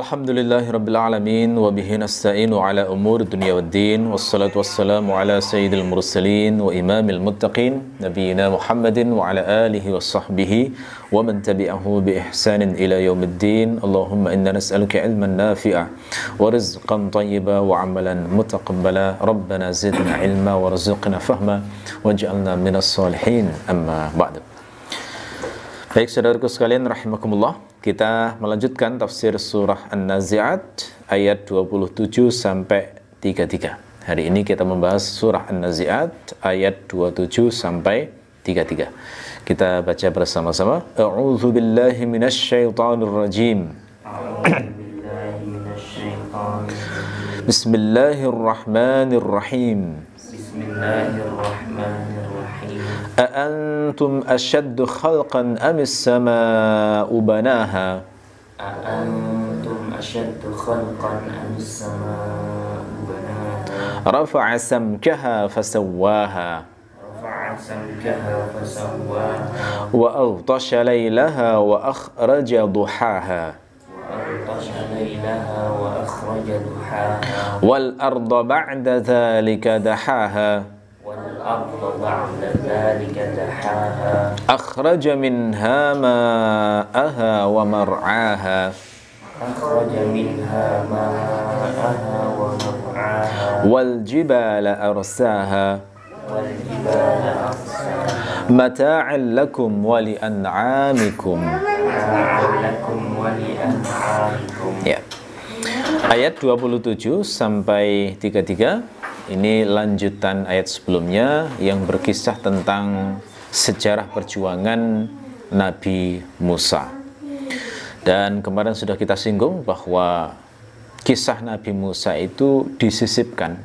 الحمد لله رب العالمين وبه نستعين على أمور الدنيا والدين والصلاة والسلام على سيد المرسلين وإمام المتقين نبينا محمد وعلى آله وصحبه ومن تبعه بإحسان إلى يوم الدين اللهم إنا نسألك علما نافعا ورزقا طيبا وعملا متقبلا ربنا زدنا علما ورزقنا فهما واجعلنا من الصالحين أما بعد Baik saudaraku sekalian rahimakumullah kita melanjutkan tafsir surah An-Nazi'at ayat 27 sampai 33. Hari ini kita membahas surah An-Nazi'at ayat 27 sampai 33. Kita baca bersama-sama. A'udzu billahi minasyaitonir rajim. Bismillahirrahmanirrahim. Bismillahirrahmanirrahim. أأنتم أشد خلقا أم السماء بناها أأنتم أشد خلقا أم السماء بناها رفع سمكها فسواها وأغطش ليلها وأخرج ضحاها وأغطش ليلها وأخرج ضحاها والأرض بعد ذلك دحاها والأرض بعد ذلك دحاها أخرج منها ماءها ومرعاها أخرج منها ماءها ومرعاها والجبال أرساها والجبال أرساها متاعا لكم ولأنعامكم متاعا لكم ولأنعامكم Ayat 27 sampai 33 Ini lanjutan ayat sebelumnya yang berkisah tentang sejarah perjuangan Nabi Musa. Dan kemarin sudah kita singgung bahwa kisah Nabi Musa itu disisipkan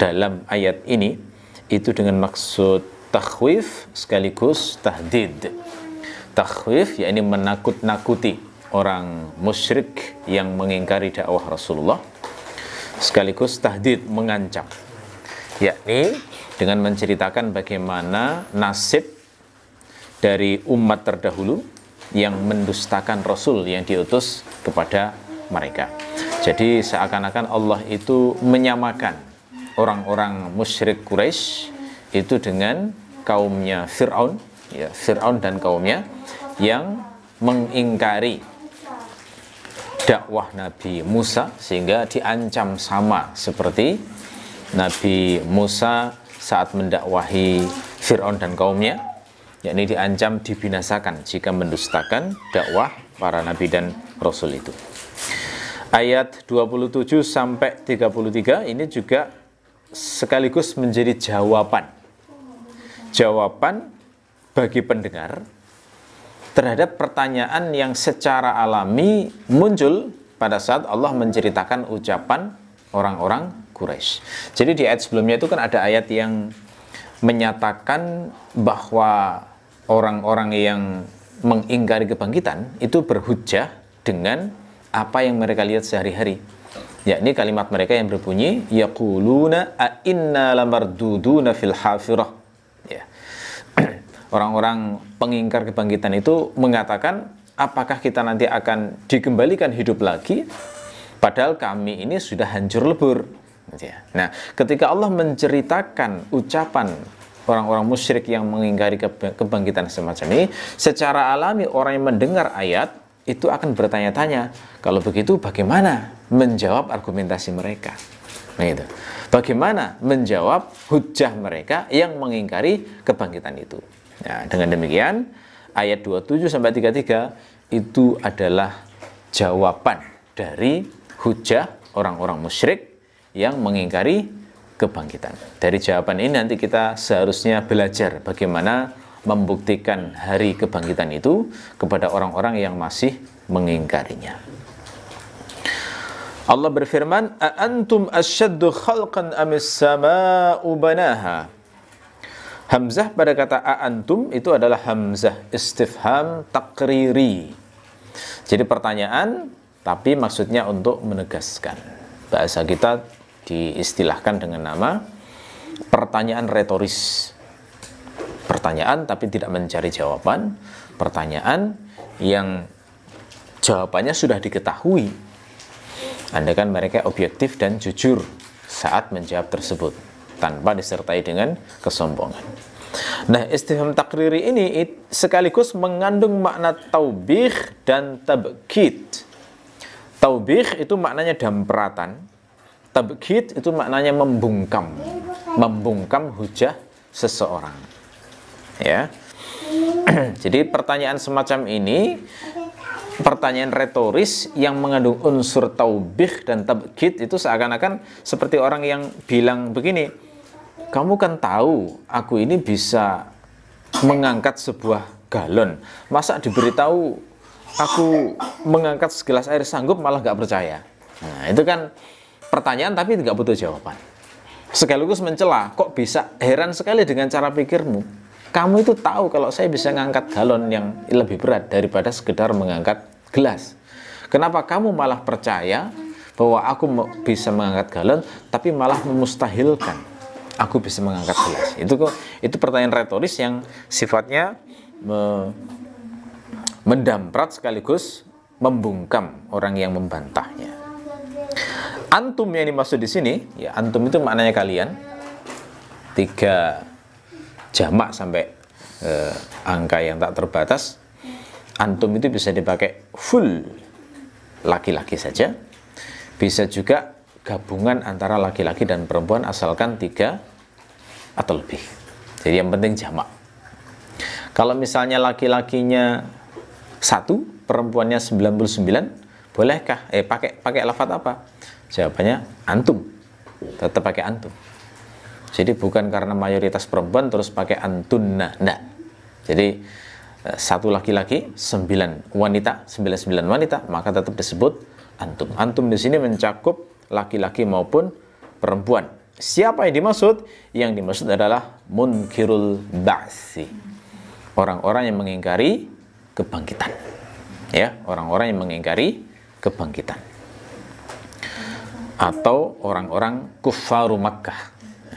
dalam ayat ini itu dengan maksud takhwif sekaligus tahdid. Takhwif yakni menakut-nakuti orang musyrik yang mengingkari dakwah Rasulullah sekaligus tahdid mengancam yakni dengan menceritakan bagaimana nasib dari umat terdahulu yang mendustakan Rasul yang diutus kepada mereka. Jadi seakan-akan Allah itu menyamakan orang-orang musyrik Quraisy itu dengan kaumnya Fir'aun, ya, Fir'aun dan kaumnya yang mengingkari dakwah Nabi Musa sehingga diancam sama seperti Nabi Musa saat mendakwahi Fir'aun dan kaumnya yakni diancam dibinasakan jika mendustakan dakwah para nabi dan rasul itu. Ayat 27 sampai 33 ini juga sekaligus menjadi jawaban. Jawaban bagi pendengar terhadap pertanyaan yang secara alami muncul pada saat Allah menceritakan ucapan orang-orang Quraisy. Jadi di ayat sebelumnya itu kan ada ayat yang menyatakan bahwa orang-orang yang mengingkari kebangkitan itu berhujah dengan apa yang mereka lihat sehari-hari. Ya, ini kalimat mereka yang berbunyi yaquluna a inna lamarduduna fil hafirah orang-orang pengingkar kebangkitan itu mengatakan apakah kita nanti akan dikembalikan hidup lagi padahal kami ini sudah hancur lebur gitu ya. nah ketika Allah menceritakan ucapan orang-orang musyrik yang mengingkari kebangkitan semacam ini secara alami orang yang mendengar ayat itu akan bertanya-tanya kalau begitu bagaimana menjawab argumentasi mereka nah itu bagaimana menjawab hujah mereka yang mengingkari kebangkitan itu Nah, dengan demikian ayat 27 sampai 33 itu adalah jawaban dari hujah orang-orang musyrik yang mengingkari kebangkitan. Dari jawaban ini nanti kita seharusnya belajar bagaimana membuktikan hari kebangkitan itu kepada orang-orang yang masih mengingkarinya. Allah berfirman, antum asyaddu khalqan amis sama'u banaha?" Hamzah pada kata aantum itu adalah hamzah istifham takriri. Jadi pertanyaan tapi maksudnya untuk menegaskan. Bahasa kita diistilahkan dengan nama pertanyaan retoris. Pertanyaan tapi tidak mencari jawaban, pertanyaan yang jawabannya sudah diketahui. Anda kan mereka objektif dan jujur saat menjawab tersebut tanpa disertai dengan kesombongan. Nah, istifham takriri ini sekaligus mengandung makna taubih dan tabkit. Taubih itu maknanya damperatan, tabkit itu maknanya membungkam, membungkam hujah seseorang. Ya. Jadi pertanyaan semacam ini pertanyaan retoris yang mengandung unsur taubih dan tabkit itu seakan-akan seperti orang yang bilang begini, kamu kan tahu aku ini bisa mengangkat sebuah galon. Masa diberitahu aku mengangkat segelas air sanggup malah nggak percaya. Nah, itu kan pertanyaan tapi tidak butuh jawaban. Sekaligus mencela, kok bisa heran sekali dengan cara pikirmu. Kamu itu tahu kalau saya bisa mengangkat galon yang lebih berat daripada sekedar mengangkat gelas. Kenapa kamu malah percaya bahwa aku bisa mengangkat galon tapi malah memustahilkan? aku bisa mengangkat gelas. Itu kok itu pertanyaan retoris yang sifatnya me, mendamprat sekaligus membungkam orang yang membantahnya. Antum yang dimaksud di sini, ya antum itu maknanya kalian. Tiga jamak sampai eh, angka yang tak terbatas. Antum itu bisa dipakai full laki-laki saja. Bisa juga gabungan antara laki-laki dan perempuan asalkan tiga atau lebih. Jadi yang penting jamak. Kalau misalnya laki-lakinya satu, perempuannya 99, bolehkah? Eh pakai pakai lafat apa? Jawabannya antum. Tetap pakai antum. Jadi bukan karena mayoritas perempuan terus pakai antunna. enggak. Jadi eh, satu laki-laki, sembilan wanita, sembilan sembilan wanita, maka tetap disebut antum. Antum di sini mencakup laki-laki maupun perempuan. Siapa yang dimaksud? Yang dimaksud adalah munkirul ba'si. Orang-orang yang mengingkari kebangkitan. Ya, orang-orang yang mengingkari kebangkitan. Atau orang-orang kufaru Makkah.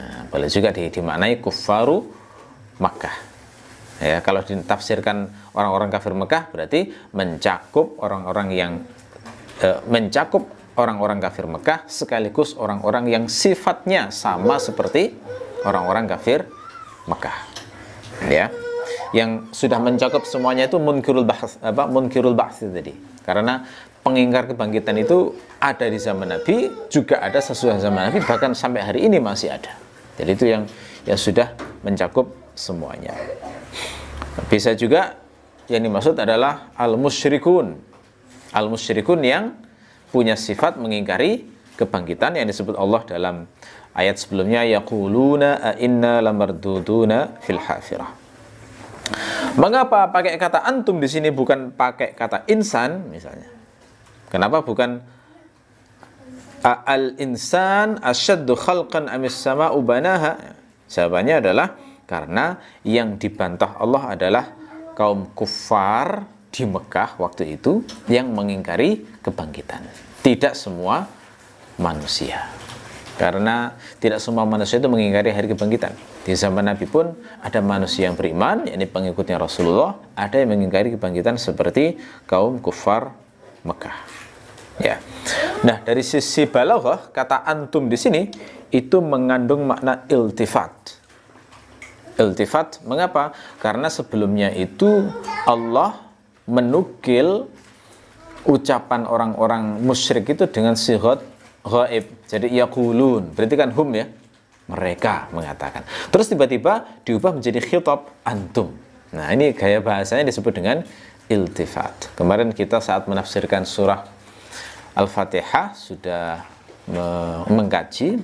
Nah, boleh juga di dimaknai kufaru Makkah. Ya, kalau ditafsirkan orang-orang kafir Makkah berarti mencakup orang-orang yang e, mencakup orang-orang kafir Mekah sekaligus orang-orang yang sifatnya sama seperti orang-orang kafir Mekah. Ya. Yang sudah mencakup semuanya itu munkirul bahs apa munkirul itu tadi. Karena pengingkar kebangkitan itu ada di zaman Nabi, juga ada sesudah zaman Nabi, bahkan sampai hari ini masih ada. Jadi itu yang yang sudah mencakup semuanya. Bisa juga yang dimaksud adalah al-musyrikun. Al-musyrikun yang punya sifat mengingkari kebangkitan yang disebut Allah dalam ayat sebelumnya yaquluna a inna lamarduduna fil hafirah. Mengapa pakai kata antum di sini bukan pakai kata insan misalnya? Kenapa bukan al insan asyaddu khalqan amis sama'u banaha? Jawabannya adalah karena yang dibantah Allah adalah kaum kufar di Mekah waktu itu yang mengingkari kebangkitan. Tidak semua manusia. Karena tidak semua manusia itu mengingkari hari kebangkitan. Di zaman Nabi pun ada manusia yang beriman, yakni pengikutnya Rasulullah, ada yang mengingkari kebangkitan seperti kaum kufar Mekah. Ya. Nah, dari sisi balaghah, kata antum di sini itu mengandung makna iltifat. Iltifat mengapa? Karena sebelumnya itu Allah menukil ucapan orang-orang musyrik itu dengan sihot ghaib. Jadi kulun. berarti kan hum ya. Mereka mengatakan. Terus tiba-tiba diubah menjadi khitab antum. Nah, ini gaya bahasanya disebut dengan iltifat. Kemarin kita saat menafsirkan surah Al-Fatihah sudah mengkaji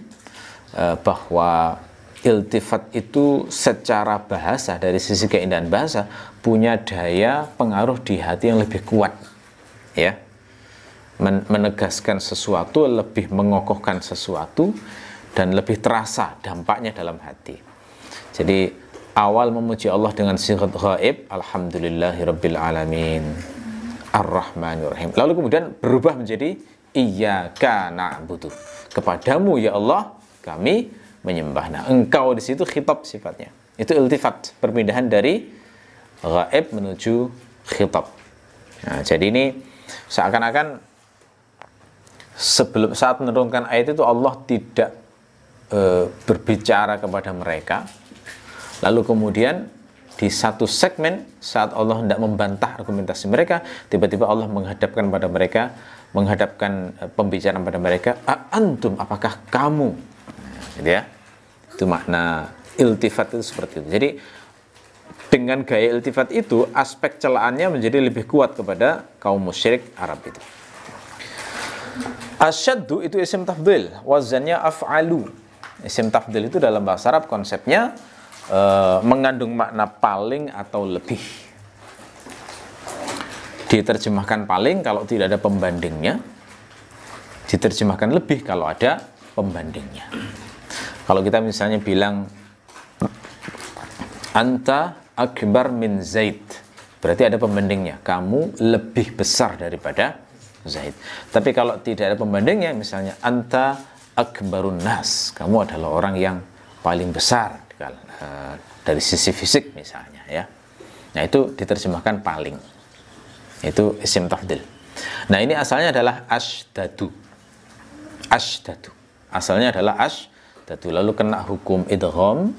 e, bahwa iltifat itu secara bahasa dari sisi keindahan bahasa punya daya pengaruh di hati yang lebih kuat ya menegaskan sesuatu lebih mengokohkan sesuatu dan lebih terasa dampaknya dalam hati jadi awal memuji Allah dengan sifat ghaib alhamdulillahirabbil alamin arrahmanirrahim lalu kemudian berubah menjadi iyyaka na'budu kepadamu ya Allah kami menyembah nah engkau di situ khitab sifatnya itu iltifat perpindahan dari gaib menuju khitab. Nah, jadi ini seakan-akan sebelum saat menurunkan ayat itu Allah tidak e, berbicara kepada mereka. Lalu kemudian di satu segmen saat Allah tidak membantah argumentasi mereka, tiba-tiba Allah menghadapkan pada mereka, menghadapkan eh, pembicaraan pada mereka, antum apakah kamu? Nah, gitu ya. Itu makna iltifat itu seperti itu. Jadi dengan gaya iltifat itu aspek celaannya menjadi lebih kuat kepada kaum musyrik Arab itu. Asyaddu itu isim tafdil, wazannya af'alu. Isim tafdil itu dalam bahasa Arab konsepnya e, mengandung makna paling atau lebih. Diterjemahkan paling kalau tidak ada pembandingnya, diterjemahkan lebih kalau ada pembandingnya. Kalau kita misalnya bilang Anta akbar min Zaid. Berarti ada pembandingnya. Kamu lebih besar daripada Zaid. Tapi kalau tidak ada pembandingnya, misalnya Anta akbarun nas. Kamu adalah orang yang paling besar eh, dari sisi fisik misalnya ya. Nah itu diterjemahkan paling. Itu isim tafdil. Nah ini asalnya adalah ashdadu. Ashdadu. Asalnya adalah ashdadu. Lalu kena hukum idhom,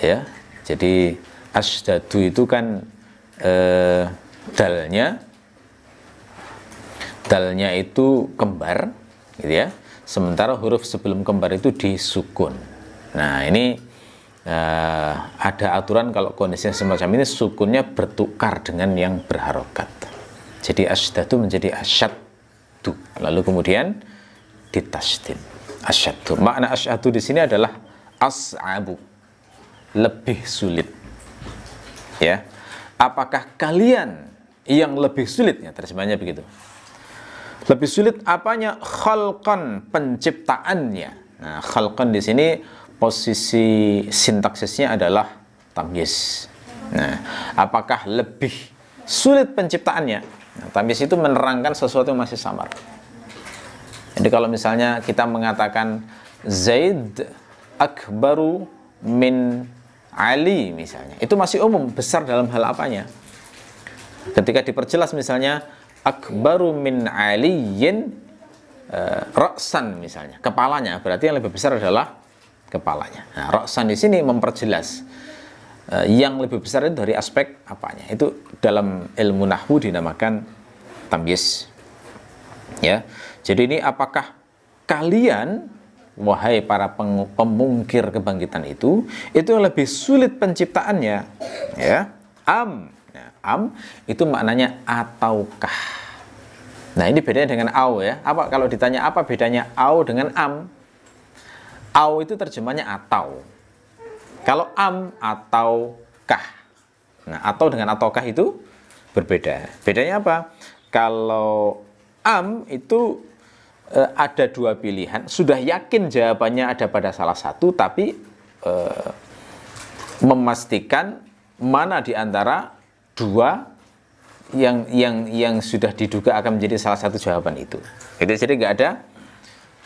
ya jadi asdadu itu kan eh, dalnya dalnya itu kembar gitu ya. Sementara huruf sebelum kembar itu disukun. Nah, ini eh, ada aturan kalau kondisinya semacam ini sukunnya bertukar dengan yang berharokat. Jadi asdadu menjadi asyaddu. Lalu kemudian ditasdin Asyaddu. Makna asyaddu di sini adalah as'abu lebih sulit. Ya. Apakah kalian yang lebih sulitnya terjemahnya begitu. Lebih sulit apanya? Khalqan penciptaannya. Nah, khalqan di sini posisi sintaksisnya adalah tamyiz. Nah, apakah lebih sulit penciptaannya? Nah, tamyiz itu menerangkan sesuatu yang masih samar. Jadi kalau misalnya kita mengatakan Zaid akbaru min Ali misalnya. Itu masih umum, besar dalam hal apanya? Ketika diperjelas misalnya akbaru min aliyin uh, eh, raksan misalnya, kepalanya. Berarti yang lebih besar adalah kepalanya. Nah, raksan di sini memperjelas uh, yang lebih besar itu dari aspek apanya. Itu dalam ilmu nahwu dinamakan tamyiz. Ya. Jadi ini apakah kalian wahai para pemungkir kebangkitan itu, itu yang lebih sulit penciptaannya. Ya, am, ya, am itu maknanya ataukah. Nah ini bedanya dengan au ya. Apa kalau ditanya apa bedanya au dengan am? Au itu terjemahnya atau. Kalau am ataukah, Nah atau dengan ataukah itu berbeda. Bedanya apa? Kalau am itu Eh, ada dua pilihan, sudah yakin jawabannya ada pada salah satu, tapi eh, memastikan mana di antara dua yang yang yang sudah diduga akan menjadi salah satu jawaban itu. Jadi gitu. jadi nggak ada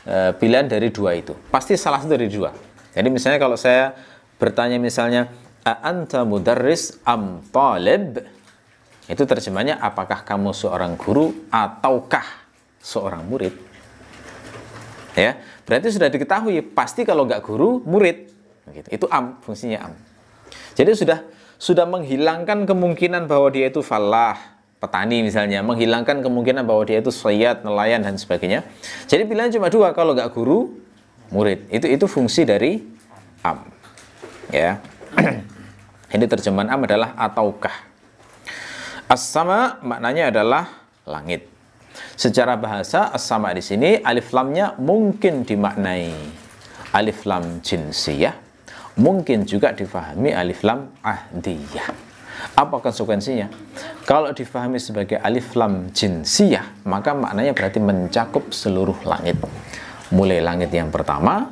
eh, pilihan dari dua itu. Pasti salah satu dari dua. Jadi misalnya kalau saya bertanya misalnya anta mudarris am talib itu terjemahnya apakah kamu seorang guru ataukah seorang murid ya berarti sudah diketahui pasti kalau nggak guru murid gitu. itu am fungsinya am jadi sudah sudah menghilangkan kemungkinan bahwa dia itu falah petani misalnya menghilangkan kemungkinan bahwa dia itu sayyad nelayan dan sebagainya jadi pilihan cuma dua kalau nggak guru murid itu itu fungsi dari am ya ini terjemahan am adalah ataukah as-sama maknanya adalah langit Secara bahasa as-sama di sini alif lamnya mungkin dimaknai alif lam jinsiyah, mungkin juga difahami alif lam ahdiyah. Apa konsekuensinya? Kalau difahami sebagai alif lam jinsiyah, maka maknanya berarti mencakup seluruh langit. Mulai langit yang pertama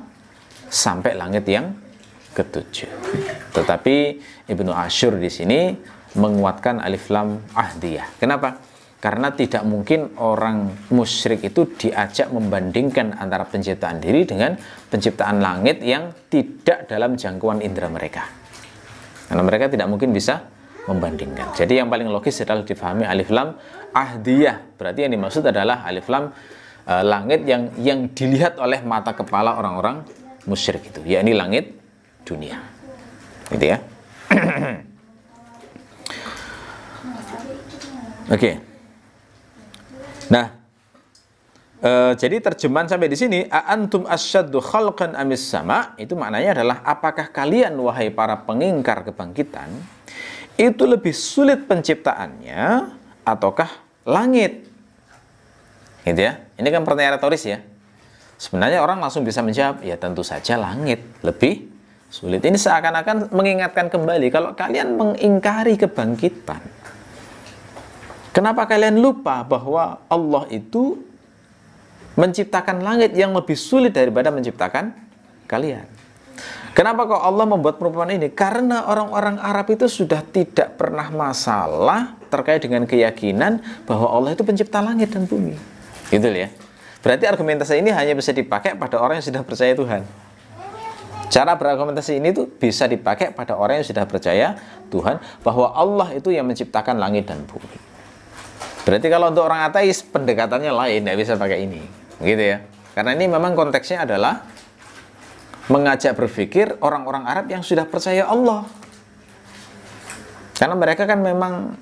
sampai langit yang ketujuh. Tetapi Ibnu Asyur di sini menguatkan alif lam ahdiyah. Kenapa? Karena tidak mungkin orang musyrik itu diajak membandingkan antara penciptaan diri dengan penciptaan langit yang tidak dalam jangkauan indera mereka. Karena mereka tidak mungkin bisa membandingkan. Jadi yang paling logis adalah difahami alif lam ahdiyah. Berarti yang dimaksud adalah alif lam e, langit yang yang dilihat oleh mata kepala orang-orang musyrik itu, yakni langit dunia. Gitu ya. Oke. Okay. Nah, e, jadi terjemahan sampai di sini antum asyaddu khalqan amis sama itu maknanya adalah apakah kalian wahai para pengingkar kebangkitan itu lebih sulit penciptaannya ataukah langit? Gitu ya. Ini kan pertanyaan retoris ya. Sebenarnya orang langsung bisa menjawab, ya tentu saja langit lebih sulit. Ini seakan-akan mengingatkan kembali kalau kalian mengingkari kebangkitan Kenapa kalian lupa bahwa Allah itu menciptakan langit yang lebih sulit daripada menciptakan kalian? Kenapa kok Allah membuat perempuan ini? Karena orang-orang Arab itu sudah tidak pernah masalah terkait dengan keyakinan bahwa Allah itu pencipta langit dan bumi. Gitu ya. Berarti argumentasi ini hanya bisa dipakai pada orang yang sudah percaya Tuhan. Cara berargumentasi ini tuh bisa dipakai pada orang yang sudah percaya Tuhan bahwa Allah itu yang menciptakan langit dan bumi. Berarti kalau untuk orang ateis pendekatannya lain, tidak bisa pakai ini, gitu ya. Karena ini memang konteksnya adalah mengajak berpikir orang-orang Arab yang sudah percaya Allah. Karena mereka kan memang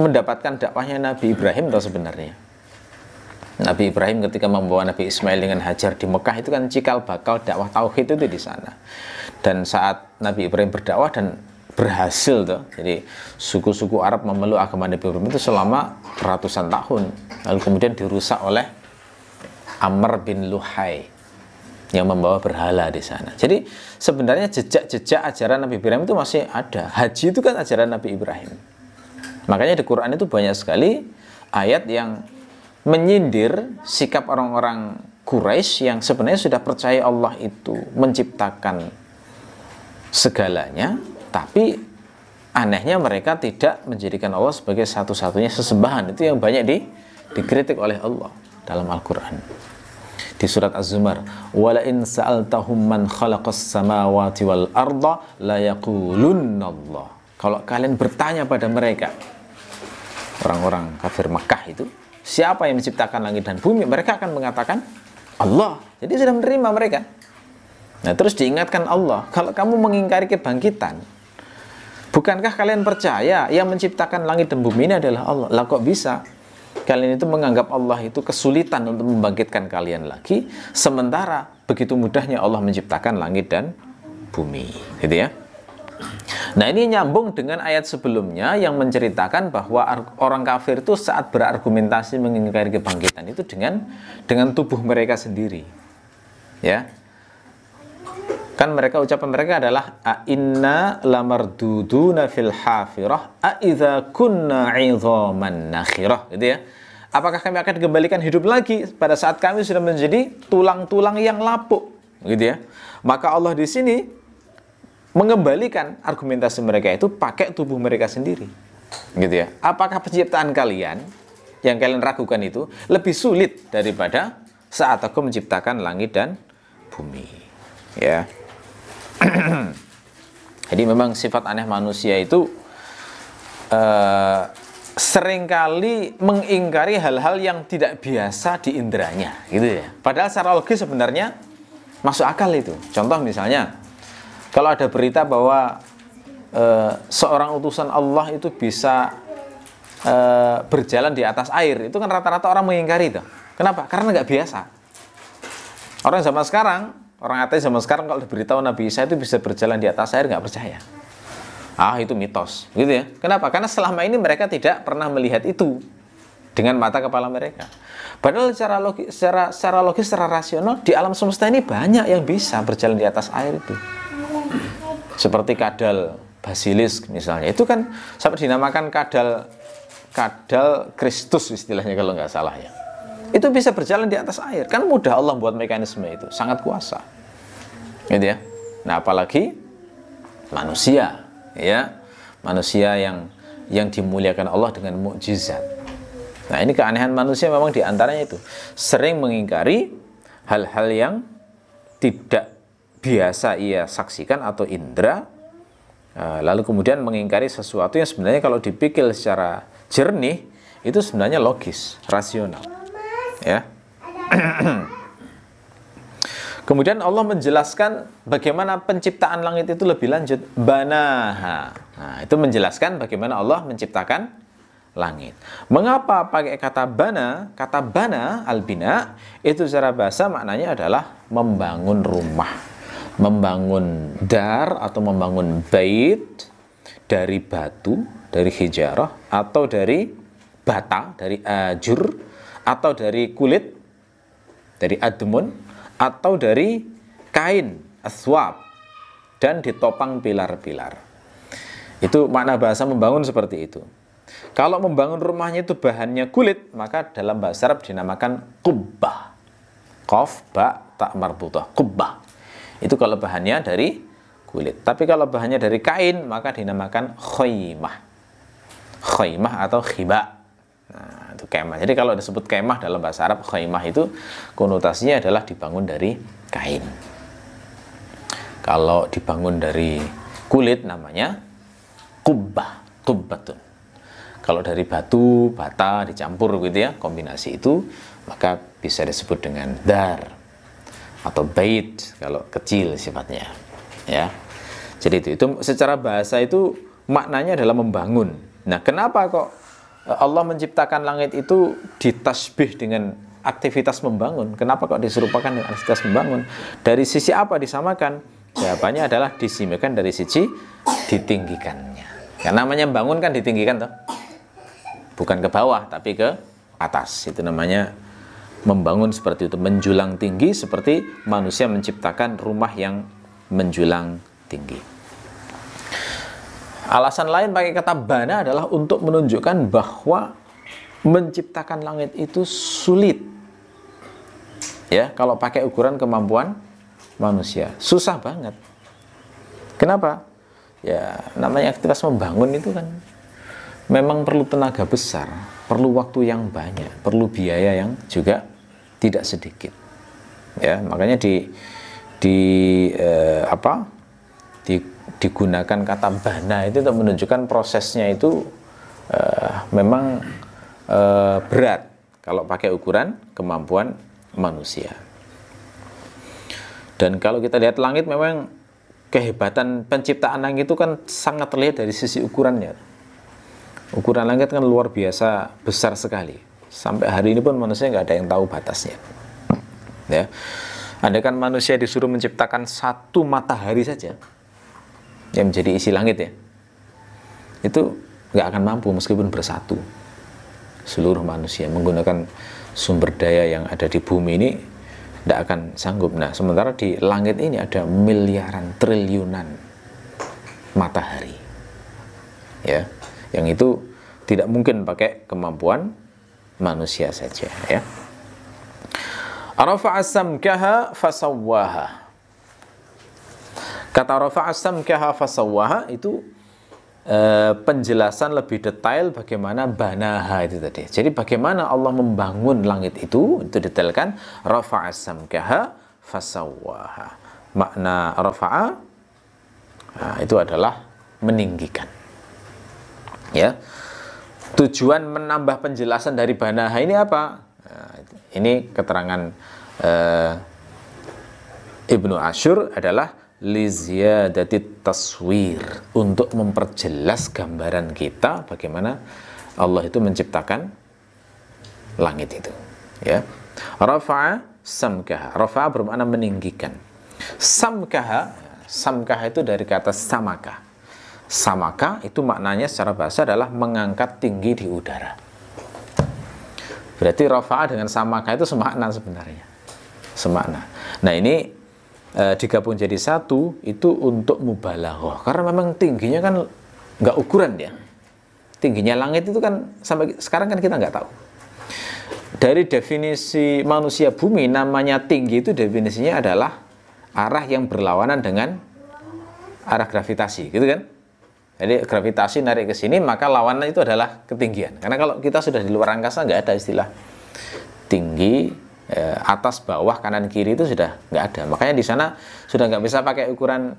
mendapatkan dakwahnya Nabi Ibrahim atau sebenarnya. Nabi Ibrahim ketika membawa Nabi Ismail dengan Hajar di Mekah itu kan cikal bakal dakwah tauhid itu di sana. Dan saat Nabi Ibrahim berdakwah dan berhasil tuh. Jadi suku-suku Arab memeluk agama Nabi Ibrahim itu selama ratusan tahun. Lalu kemudian dirusak oleh Amr bin Luhai yang membawa berhala di sana. Jadi sebenarnya jejak-jejak ajaran Nabi Ibrahim itu masih ada. Haji itu kan ajaran Nabi Ibrahim. Makanya di Quran itu banyak sekali ayat yang menyindir sikap orang-orang Quraisy yang sebenarnya sudah percaya Allah itu menciptakan segalanya tapi anehnya mereka tidak menjadikan Allah sebagai satu-satunya sesembahan. Itu yang banyak di, dikritik oleh Allah dalam Al-Qur'an. Di surat Az-Zumar, "Wala in sa'altahum man khalaqas samawati wal arda la yaqulunna Allah." Kalau kalian bertanya pada mereka, orang-orang kafir Mekah itu, siapa yang menciptakan langit dan bumi? Mereka akan mengatakan Allah. Jadi sudah menerima mereka. Nah, terus diingatkan Allah, kalau kamu mengingkari kebangkitan, Bukankah kalian percaya yang menciptakan langit dan bumi ini adalah Allah? Lah kok bisa? Kalian itu menganggap Allah itu kesulitan untuk membangkitkan kalian lagi, sementara begitu mudahnya Allah menciptakan langit dan bumi. Gitu ya. Nah ini nyambung dengan ayat sebelumnya yang menceritakan bahwa orang kafir itu saat berargumentasi mengingkari kebangkitan itu dengan dengan tubuh mereka sendiri. Ya, Kan mereka ucapan mereka adalah a inna lamarduduna fil hafirah a idza kunna idzaman nakhirah gitu ya. Apakah kami akan dikembalikan hidup lagi pada saat kami sudah menjadi tulang-tulang yang lapuk gitu ya. Maka Allah di sini mengembalikan argumentasi mereka itu pakai tubuh mereka sendiri. Gitu ya. Apakah penciptaan kalian yang kalian ragukan itu lebih sulit daripada saat aku menciptakan langit dan bumi? Ya. Jadi memang sifat aneh manusia itu uh, seringkali mengingkari hal-hal yang tidak biasa di inderanya, gitu ya. Padahal secara logis sebenarnya masuk akal itu. Contoh misalnya, kalau ada berita bahwa uh, seorang utusan Allah itu bisa uh, berjalan di atas air, itu kan rata-rata orang mengingkari itu. Kenapa? Karena nggak biasa. Orang zaman sekarang Orang ateis zaman sekarang kalau diberitahu Nabi Isa itu bisa berjalan di atas air nggak percaya. Ah itu mitos, gitu ya. Kenapa? Karena selama ini mereka tidak pernah melihat itu dengan mata kepala mereka. Padahal secara logis, secara, secara logis, secara rasional di alam semesta ini banyak yang bisa berjalan di atas air itu. Seperti kadal basilisk misalnya, itu kan sampai dinamakan kadal kadal Kristus istilahnya kalau nggak salah ya itu bisa berjalan di atas air. Kan mudah Allah buat mekanisme itu, sangat kuasa. Gitu ya. Nah, apalagi manusia, ya. Manusia yang yang dimuliakan Allah dengan mukjizat. Nah, ini keanehan manusia memang diantaranya itu sering mengingkari hal-hal yang tidak biasa ia saksikan atau indera eh, lalu kemudian mengingkari sesuatu yang sebenarnya kalau dipikir secara jernih itu sebenarnya logis, rasional ya. Kemudian Allah menjelaskan bagaimana penciptaan langit itu lebih lanjut. Banaha. Nah, itu menjelaskan bagaimana Allah menciptakan langit. Mengapa pakai kata bana? Kata bana, albina, itu secara bahasa maknanya adalah membangun rumah. Membangun dar atau membangun bait dari batu, dari hijarah, atau dari bata, dari ajur, atau dari kulit dari admun atau dari kain aswab dan ditopang pilar-pilar. Itu makna bahasa membangun seperti itu. Kalau membangun rumahnya itu bahannya kulit, maka dalam bahasa Arab dinamakan kubah Kof, ba, tak marbutah, kubah Itu kalau bahannya dari kulit. Tapi kalau bahannya dari kain, maka dinamakan khaymah. Khaymah atau khibah Nah, itu kemah. Jadi kalau disebut kemah dalam bahasa Arab, khaimah itu konotasinya adalah dibangun dari kain. Kalau dibangun dari kulit namanya kubah kubatun. Kalau dari batu, bata dicampur gitu ya, kombinasi itu maka bisa disebut dengan dar atau bait kalau kecil sifatnya. Ya. Jadi itu, itu secara bahasa itu maknanya adalah membangun. Nah, kenapa kok Eh, Allah menciptakan langit itu ditasbih dengan aktivitas membangun. Kenapa kok diserupakan dengan aktivitas membangun? Dari sisi apa disamakan? Jawabannya adalah disimikan dari sisi ditinggikannya. Yang namanya bangun kan ditinggikan toh. Bukan ke bawah tapi ke atas. Itu namanya membangun seperti itu, menjulang tinggi seperti manusia menciptakan rumah yang menjulang tinggi. Alasan lain pakai kata bana adalah untuk menunjukkan bahwa menciptakan langit itu sulit. Ya, kalau pakai ukuran kemampuan manusia, susah banget. Kenapa? Ya, namanya aktivitas membangun itu kan memang perlu tenaga besar, perlu waktu yang banyak, perlu biaya yang juga tidak sedikit. Ya, makanya di di eh, apa? digunakan kata bana itu untuk menunjukkan prosesnya itu uh, memang uh, berat kalau pakai ukuran kemampuan manusia. Dan kalau kita lihat langit memang kehebatan penciptaan langit itu kan sangat terlihat dari sisi ukurannya. Ukuran langit kan luar biasa besar sekali. Sampai hari ini pun manusia nggak ada yang tahu batasnya. Ya. Andaikan manusia disuruh menciptakan satu matahari saja, yang menjadi isi langit ya itu nggak akan mampu meskipun bersatu seluruh manusia menggunakan sumber daya yang ada di bumi ini tidak akan sanggup. Nah, sementara di langit ini ada miliaran triliunan matahari, ya, yang itu tidak mungkin pakai kemampuan manusia saja, ya. Arafa kaha fasawwaha Kata rafa'a samkaha fasawwaha itu eh, penjelasan lebih detail bagaimana banaha itu tadi. Jadi bagaimana Allah membangun langit itu itu detailkan rafa'a samkaha fasawwaha. Makna raf'a nah, itu adalah meninggikan. Ya. Tujuan menambah penjelasan dari banaha ini apa? Nah, ini keterangan eh, Ibnu Ashur adalah liziyadati taswir untuk memperjelas gambaran kita bagaimana Allah itu menciptakan langit itu ya rafa'a samkaha rafa'a bermakna meninggikan samkaha samkaha itu dari kata samaka samaka itu maknanya secara bahasa adalah mengangkat tinggi di udara berarti rafa'a dengan samaka itu semakna sebenarnya semakna nah ini e, digabung jadi satu itu untuk mubalaghah karena memang tingginya kan nggak ukuran ya tingginya langit itu kan sampai sekarang kan kita nggak tahu dari definisi manusia bumi namanya tinggi itu definisinya adalah arah yang berlawanan dengan arah gravitasi gitu kan jadi gravitasi narik ke sini maka lawannya itu adalah ketinggian karena kalau kita sudah di luar angkasa nggak ada istilah tinggi Eh, atas bawah kanan kiri itu sudah nggak ada makanya di sana sudah nggak bisa pakai ukuran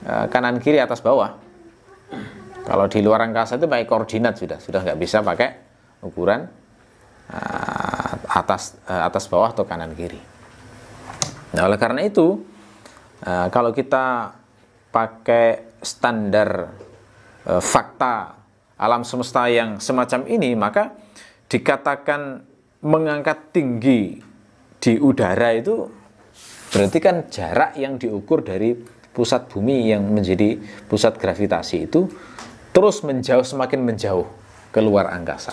eh, kanan kiri atas bawah kalau di luar angkasa itu pakai koordinat sudah sudah nggak bisa pakai ukuran eh, atas atas bawah atau kanan kiri nah oleh karena itu kalau kita pakai standar fakta alam semesta yang semacam ini, maka dikatakan mengangkat tinggi di udara itu berarti kan jarak yang diukur dari pusat bumi yang menjadi pusat gravitasi itu terus menjauh semakin menjauh ke luar angkasa.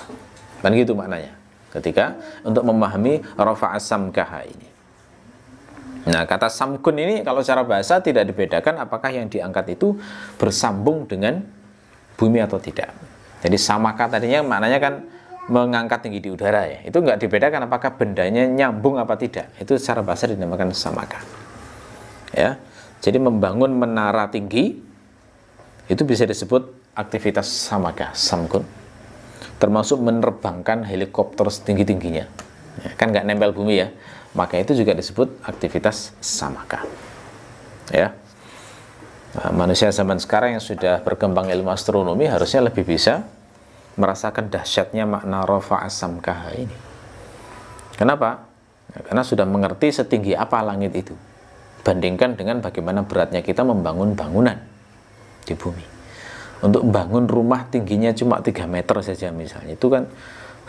Kan gitu maknanya. Ketika untuk memahami rafa'a samkaha ini. Nah, kata samkun ini kalau secara bahasa tidak dibedakan apakah yang diangkat itu bersambung dengan bumi atau tidak. Jadi samaka tadinya maknanya kan mengangkat tinggi di udara ya. Itu nggak dibedakan apakah bendanya nyambung apa tidak. Itu secara bahasa dinamakan samaka. Ya. Jadi membangun menara tinggi itu bisa disebut aktivitas samaka, samkun. Termasuk menerbangkan helikopter setinggi-tingginya. Ya, kan nggak nempel bumi ya. Maka itu juga disebut aktivitas samaka. Ya. Nah, manusia zaman sekarang yang sudah berkembang ilmu astronomi harusnya lebih bisa merasakan dahsyatnya makna rofa asamkaha ini. Kenapa? Ya, karena sudah mengerti setinggi apa langit itu. Bandingkan dengan bagaimana beratnya kita membangun bangunan di bumi. Untuk bangun rumah tingginya cuma 3 meter saja misalnya. Itu kan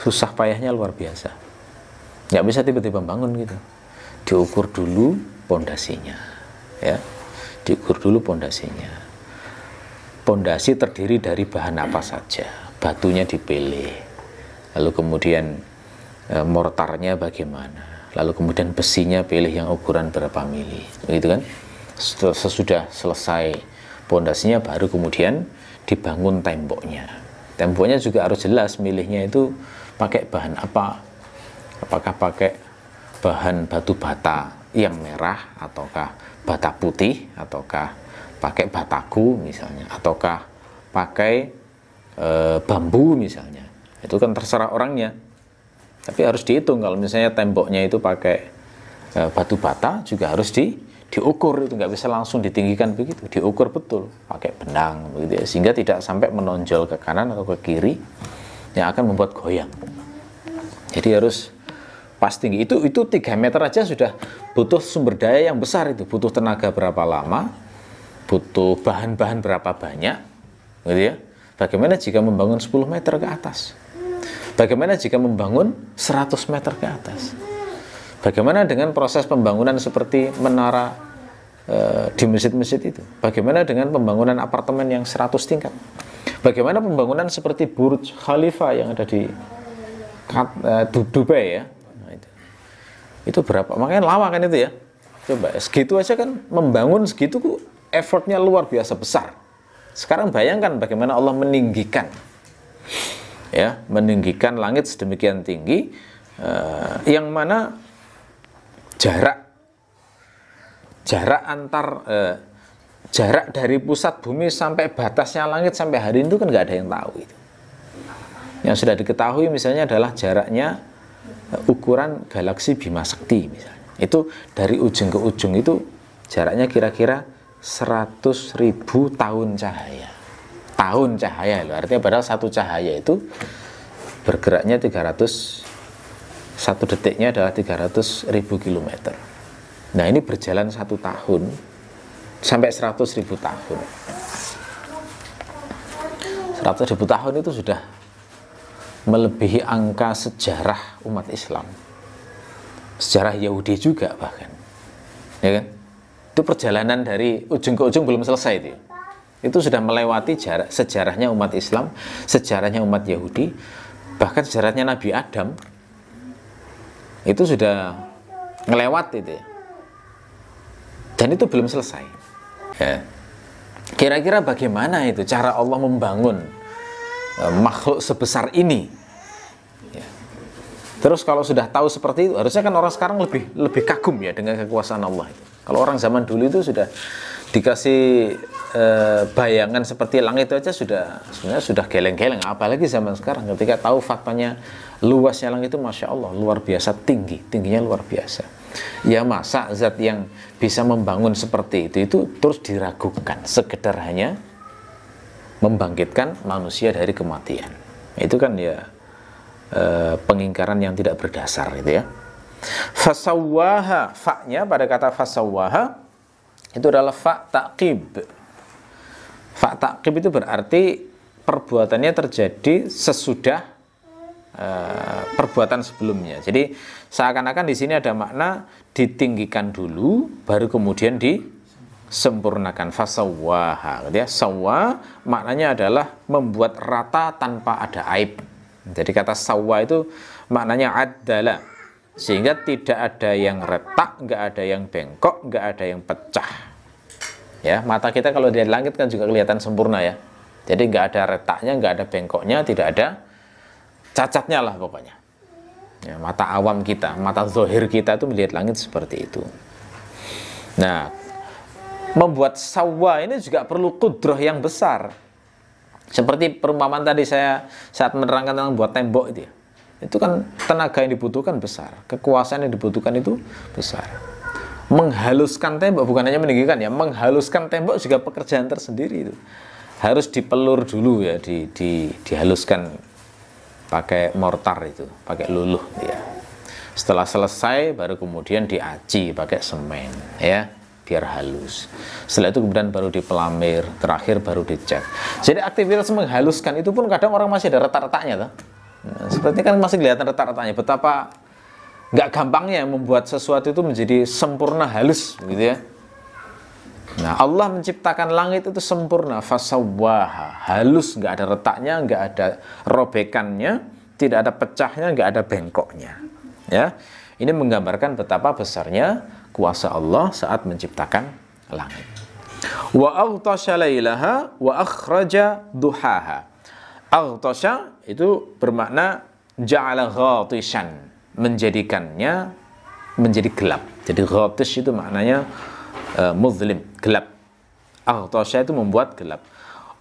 susah payahnya luar biasa. Nggak bisa tiba-tiba bangun gitu. Diukur dulu pondasinya. Ya. Diukur dulu pondasinya. Pondasi terdiri dari bahan apa saja batunya dipilih, lalu kemudian e, mortarnya bagaimana, lalu kemudian besinya pilih yang ukuran berapa mili, begitu kan? Sesudah selesai pondasinya baru kemudian dibangun temboknya. Temboknya juga harus jelas milihnya itu pakai bahan apa, apakah pakai bahan batu bata yang merah ataukah bata putih ataukah pakai bataku misalnya ataukah pakai e, bambu misalnya itu kan terserah orangnya tapi harus dihitung kalau misalnya temboknya itu pakai e, batu bata juga harus di diukur itu nggak bisa langsung ditinggikan begitu diukur betul pakai benang begitu ya. sehingga tidak sampai menonjol ke kanan atau ke kiri yang akan membuat goyang jadi harus pas tinggi itu itu tiga meter aja sudah butuh sumber daya yang besar itu butuh tenaga berapa lama butuh bahan-bahan berapa banyak gitu ya Bagaimana jika membangun 10 meter ke atas? Bagaimana jika membangun 100 meter ke atas? Bagaimana dengan proses pembangunan seperti menara e, di masjid-masjid itu? Bagaimana dengan pembangunan apartemen yang 100 tingkat? Bagaimana pembangunan seperti Burj Khalifa yang ada di eh, Dubai ya? Nah, itu. itu berapa? Makanya lama kan itu ya? Coba segitu aja kan membangun segitu effortnya luar biasa besar sekarang bayangkan bagaimana Allah meninggikan ya, meninggikan langit sedemikian tinggi uh, yang mana jarak jarak antar uh, jarak dari pusat bumi sampai batasnya langit sampai hari itu kan nggak ada yang tahu itu. Yang sudah diketahui misalnya adalah jaraknya uh, ukuran galaksi Bima Sakti misalnya. Itu dari ujung ke ujung itu jaraknya kira-kira 100 ribu tahun cahaya tahun cahaya loh artinya padahal satu cahaya itu bergeraknya 300 satu detiknya adalah 300 ribu kilometer nah ini berjalan satu tahun sampai 100 ribu tahun 100 ribu tahun itu sudah melebihi angka sejarah umat Islam sejarah Yahudi juga bahkan ya kan itu perjalanan dari ujung ke ujung belum selesai itu ya. itu sudah melewati jarak, sejarahnya umat Islam sejarahnya umat Yahudi bahkan sejarahnya Nabi Adam itu sudah melewati itu ya. dan itu belum selesai ya. kira-kira bagaimana itu cara Allah membangun eh, makhluk sebesar ini Terus kalau sudah tahu seperti itu, harusnya kan orang sekarang lebih lebih kagum ya dengan kekuasaan Allah itu. Kalau orang zaman dulu itu sudah dikasih e, bayangan seperti langit itu aja sudah sebenarnya sudah geleng-geleng apalagi zaman sekarang ketika tahu faktanya luasnya langit itu Masya Allah luar biasa tinggi tingginya luar biasa ya masa zat yang bisa membangun seperti itu itu terus diragukan sekedar hanya membangkitkan manusia dari kematian itu kan ya Eh, pengingkaran yang tidak berdasar itu ya. Fasawaha, faknya pada kata fasawaha itu adalah fak takib. Fak takib itu berarti perbuatannya terjadi sesudah e, perbuatan sebelumnya. Jadi seakan-akan di sini ada makna ditinggikan dulu, baru kemudian disempurnakan. Fasawaha, gitu ya. Sawa maknanya adalah membuat rata tanpa ada aib. Jadi kata sawa itu maknanya adalah sehingga tidak ada yang retak, nggak ada yang bengkok, nggak ada yang pecah. Ya, mata kita kalau di langit kan juga kelihatan sempurna ya. Jadi nggak ada retaknya, nggak ada bengkoknya, tidak ada cacatnya lah pokoknya. Ya, mata awam kita, mata zohir kita itu melihat langit seperti itu. Nah, membuat sawah ini juga perlu kudroh yang besar seperti perumpamaan tadi saya saat menerangkan tentang buat tembok itu ya. Itu kan tenaga yang dibutuhkan besar, kekuasaan yang dibutuhkan itu besar. Menghaluskan tembok bukan hanya meninggikan ya, menghaluskan tembok juga pekerjaan tersendiri itu. Harus dipelur dulu ya, di, di dihaluskan pakai mortar itu, pakai luluh ya. Setelah selesai baru kemudian diaci pakai semen ya biar halus. Setelah itu kemudian baru dipelamir, terakhir baru dicat. Jadi aktivitas menghaluskan itu pun kadang orang masih ada retak-retaknya. Nah, seperti kan masih kelihatan retak-retaknya. Betapa nggak gampangnya membuat sesuatu itu menjadi sempurna halus gitu ya. Nah Allah menciptakan langit itu sempurna fasawaha halus nggak ada retaknya nggak ada robekannya tidak ada pecahnya nggak ada bengkoknya ya ini menggambarkan betapa besarnya kuasa Allah saat menciptakan langit. Wa aghtasha laylaha wa akhraja duhaha. Aghtasha itu bermakna ja'ala ghatishan, menjadikannya menjadi gelap. Jadi ghatish itu maknanya uh, muzlim, gelap. Aghtasha itu membuat gelap.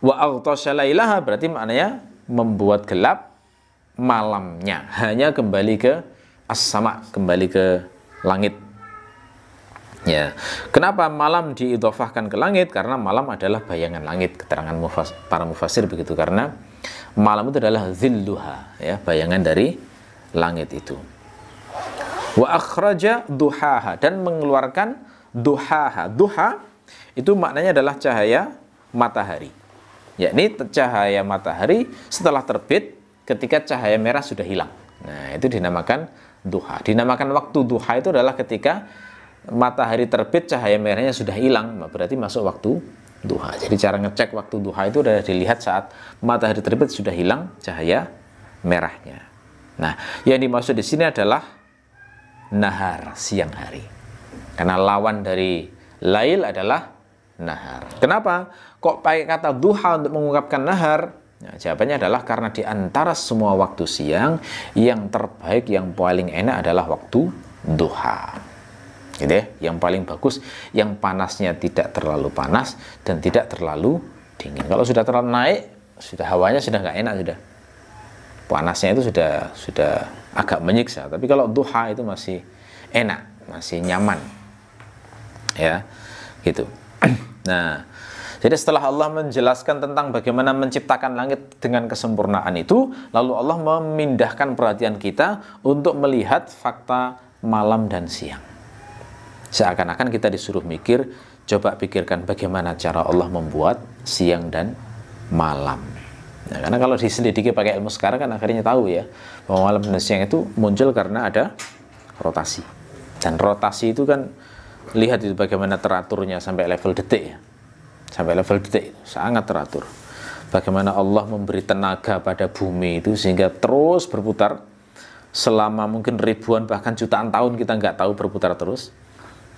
Wa aghtasha laylaha berarti maknanya membuat gelap malamnya hanya kembali ke as-sama kembali ke langit Ya, kenapa malam diidofahkan ke langit? Karena malam adalah bayangan langit, keterangan mufas, para mufasir begitu. Karena malam itu adalah zilluha, ya, bayangan dari langit itu. Wa akhraja duhaha dan mengeluarkan duhaha. Duha itu maknanya adalah cahaya matahari. Yakni cahaya matahari setelah terbit ketika cahaya merah sudah hilang. Nah, itu dinamakan duha. Dinamakan waktu duha itu adalah ketika matahari terbit cahaya merahnya sudah hilang, berarti masuk waktu duha. Jadi cara ngecek waktu duha itu sudah dilihat saat matahari terbit sudah hilang cahaya merahnya. Nah, yang dimaksud di sini adalah nahar siang hari. Karena lawan dari lail adalah nahar. Kenapa? Kok pakai kata duha untuk mengungkapkan nahar? Nah, jawabannya adalah karena di antara semua waktu siang yang terbaik yang paling enak adalah waktu duha gitu ya. Yang paling bagus yang panasnya tidak terlalu panas dan tidak terlalu dingin. Kalau sudah terlalu naik, sudah hawanya sudah nggak enak sudah. Panasnya itu sudah sudah agak menyiksa. Tapi kalau duha itu masih enak, masih nyaman. Ya. Gitu. nah, jadi setelah Allah menjelaskan tentang bagaimana menciptakan langit dengan kesempurnaan itu, lalu Allah memindahkan perhatian kita untuk melihat fakta malam dan siang. Seakan-akan kita disuruh mikir, coba pikirkan bagaimana cara Allah membuat siang dan malam. Nah, karena kalau diselidiki pakai ilmu sekarang kan akhirnya tahu ya bahwa malam dan siang itu muncul karena ada rotasi. Dan rotasi itu kan lihat itu bagaimana teraturnya sampai level detik ya. Sampai level detik sangat teratur. Bagaimana Allah memberi tenaga pada bumi itu sehingga terus berputar selama mungkin ribuan bahkan jutaan tahun kita nggak tahu berputar terus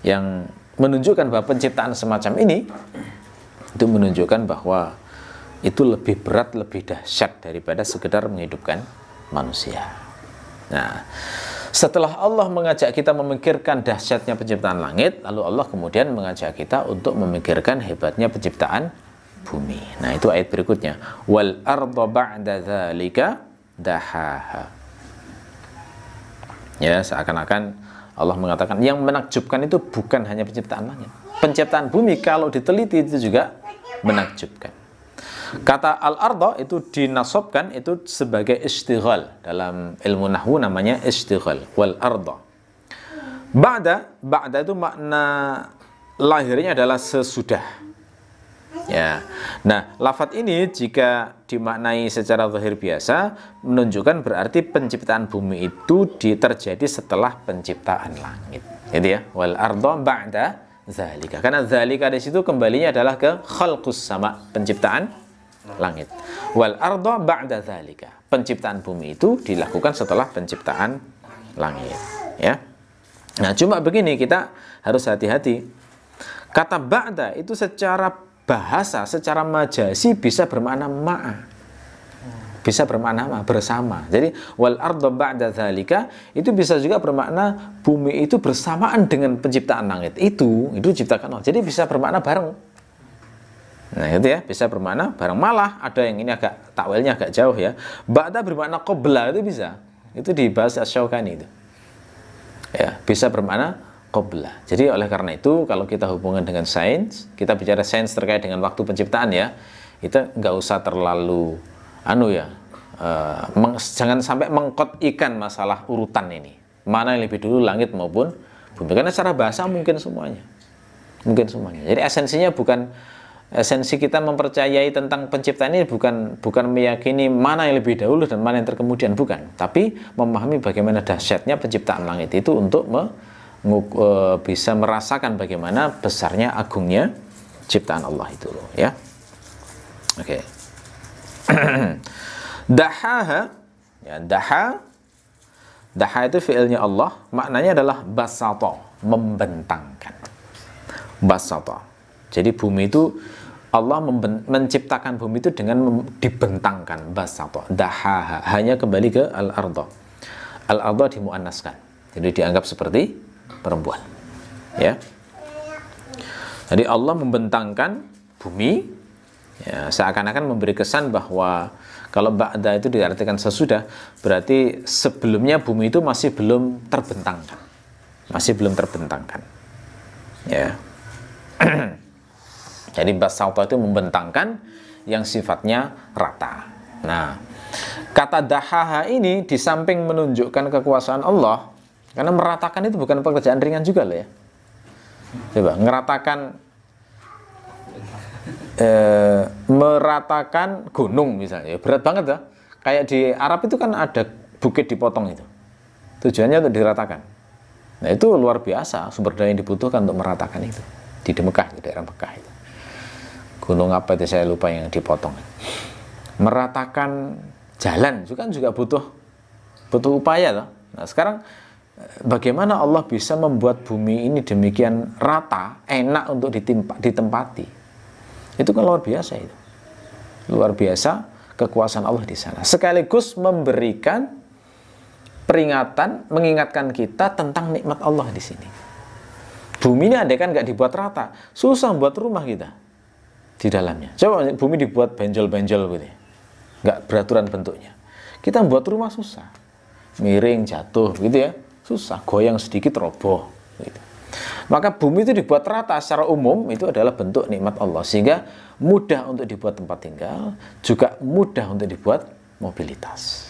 yang menunjukkan bahwa penciptaan semacam ini itu menunjukkan bahwa itu lebih berat, lebih dahsyat daripada sekedar menghidupkan manusia. Nah, setelah Allah mengajak kita memikirkan dahsyatnya penciptaan langit, lalu Allah kemudian mengajak kita untuk memikirkan hebatnya penciptaan bumi. Nah, itu ayat berikutnya. Wal arda ba'da dahaha. Ya, seakan-akan Allah mengatakan yang menakjubkan itu bukan hanya penciptaan langit. Penciptaan bumi kalau diteliti itu juga menakjubkan. Kata al-ardo itu dinasobkan itu sebagai istighal dalam ilmu nahwu namanya istighal wal ardo. Ba'da, ba'da itu makna lahirnya adalah sesudah. Ya. Nah, lafat ini jika dimaknai secara zahir biasa menunjukkan berarti penciptaan bumi itu terjadi setelah penciptaan langit. Jadi gitu ya, wal ardo ba'da zalika. Karena zalika di situ kembalinya adalah ke khalqus sama, penciptaan langit. Wal ardo ba'da zalika. Penciptaan bumi itu dilakukan setelah penciptaan langit, ya. Nah, cuma begini kita harus hati-hati. Kata ba'da itu secara bahasa secara majasi bisa bermakna ma'a. Bisa bermakna ma, bersama. Jadi wal ardo ba'da dzalika itu bisa juga bermakna bumi itu bersamaan dengan penciptaan langit. Itu itu diciptakan Allah. Jadi bisa bermakna bareng. Nah itu ya, bisa bermakna bareng. Malah ada yang ini agak takwilnya agak jauh ya. Ba'da bermakna qobla itu bisa. Itu di bahasa Syaukani itu. Ya, bisa bermakna qoblah. Jadi oleh karena itu kalau kita hubungan dengan sains, kita bicara sains terkait dengan waktu penciptaan ya, itu nggak usah terlalu anu ya, uh, meng, jangan sampai mengkot ikan masalah urutan ini. Mana yang lebih dulu langit maupun bumi? Karena secara bahasa mungkin semuanya, mungkin semuanya. Jadi esensinya bukan esensi kita mempercayai tentang penciptaan ini bukan bukan meyakini mana yang lebih dahulu dan mana yang terkemudian bukan, tapi memahami bagaimana dahsyatnya penciptaan langit itu untuk me Eh, bisa merasakan bagaimana besarnya agungnya ciptaan Allah itu loh ya. Oke. Okay. Dahaha ya daha daha itu fiilnya Allah maknanya adalah basato membentangkan basato jadi bumi itu Allah menciptakan bumi itu dengan dibentangkan basato dahaha hanya kembali ke al ardo al ardo dimuannaskan jadi dianggap seperti perempuan. Ya. Jadi Allah membentangkan bumi ya, seakan-akan memberi kesan bahwa kalau ba'da itu diartikan sesudah berarti sebelumnya bumi itu masih belum terbentangkan. Masih belum terbentangkan. Ya. Jadi basauta itu membentangkan yang sifatnya rata. Nah, kata dahaha ini di samping menunjukkan kekuasaan Allah, karena meratakan itu bukan pekerjaan ringan juga loh ya. Coba ngeratakan eh, meratakan gunung misalnya, berat banget ya. Kayak di Arab itu kan ada bukit dipotong itu. Tujuannya untuk diratakan. Nah itu luar biasa sumber daya yang dibutuhkan untuk meratakan itu di Mekah, di daerah Mekah itu. Gunung apa itu saya lupa yang dipotong. Meratakan jalan juga juga butuh butuh upaya loh. Nah sekarang bagaimana Allah bisa membuat bumi ini demikian rata, enak untuk ditimpa, ditempati. Itu kan luar biasa itu. Luar biasa kekuasaan Allah di sana. Sekaligus memberikan peringatan, mengingatkan kita tentang nikmat Allah di sini. Bumi ini ada kan nggak dibuat rata, susah buat rumah kita di dalamnya. Coba bumi dibuat benjol-benjol gitu ya. Nggak beraturan bentuknya. Kita buat rumah susah. Miring, jatuh gitu ya susah goyang sedikit roboh gitu. maka bumi itu dibuat rata secara umum itu adalah bentuk nikmat Allah sehingga mudah untuk dibuat tempat tinggal juga mudah untuk dibuat mobilitas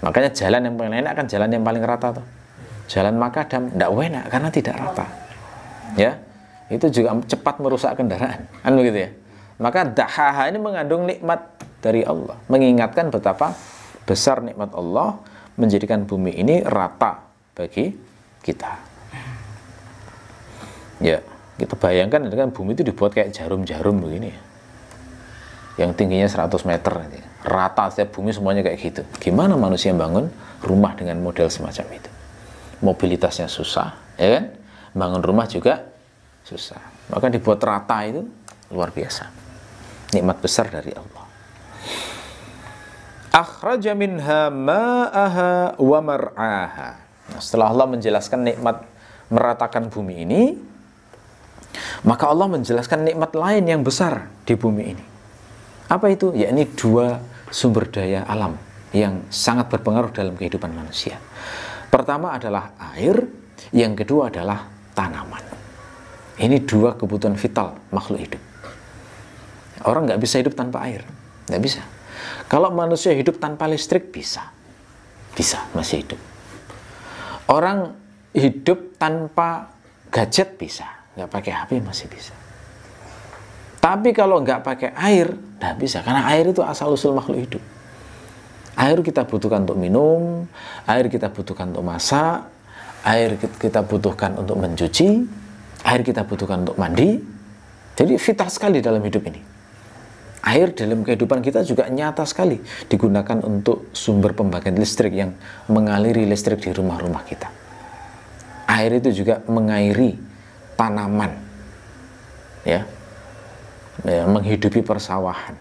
makanya jalan yang paling enak kan jalan yang paling rata tuh jalan makadam tidak enak karena tidak rata ya itu juga cepat merusak kendaraan kan begitu ya maka dahaha ini mengandung nikmat dari Allah mengingatkan betapa besar nikmat Allah menjadikan bumi ini rata bagi kita. Ya, kita bayangkan kan bumi itu dibuat kayak jarum-jarum begini ya. Yang tingginya 100 meter. Rata setiap bumi semuanya kayak gitu. Gimana manusia bangun rumah dengan model semacam itu? Mobilitasnya susah, ya kan? Bangun rumah juga susah. Maka dibuat rata itu luar biasa. Nikmat besar dari Allah. Akhraja minha ma'aha wa mar'aha setelah Allah menjelaskan nikmat meratakan bumi ini, maka Allah menjelaskan nikmat lain yang besar di bumi ini. Apa itu? Yakni dua sumber daya alam yang sangat berpengaruh dalam kehidupan manusia. Pertama adalah air, yang kedua adalah tanaman. Ini dua kebutuhan vital makhluk hidup. Orang nggak bisa hidup tanpa air, nggak bisa. Kalau manusia hidup tanpa listrik bisa, bisa masih hidup. Orang hidup tanpa gadget bisa, nggak pakai HP masih bisa. Tapi kalau nggak pakai air, nggak bisa. Karena air itu asal-usul makhluk hidup. Air kita butuhkan untuk minum, air kita butuhkan untuk masak, air kita butuhkan untuk mencuci, air kita butuhkan untuk mandi. Jadi vital sekali dalam hidup ini. Air dalam kehidupan kita juga nyata sekali digunakan untuk sumber pembangkit listrik yang mengaliri listrik di rumah-rumah kita. Air itu juga mengairi tanaman, ya, ya menghidupi persawahan.